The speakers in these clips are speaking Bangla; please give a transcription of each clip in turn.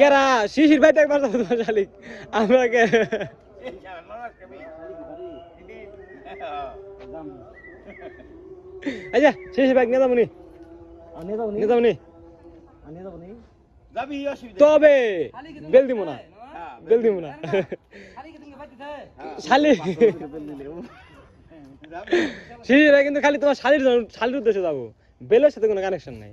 কেরা শিশির ভাই দেখবার শালিক আচ্ছা ভাই নিয়ে যাবনি নিয়ে যাবনি তবে বেল দিব না হ্যাঁ, বেল দিব না হ্যাঁ। শালি শিশির ভাই কিন্তু খালি তোমার শালির শালির উদ্দেশ্যে যাবো বেলের সাথে কোনো কানেকশন নাই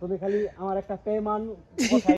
তুমি খালি আমার একটা পেমান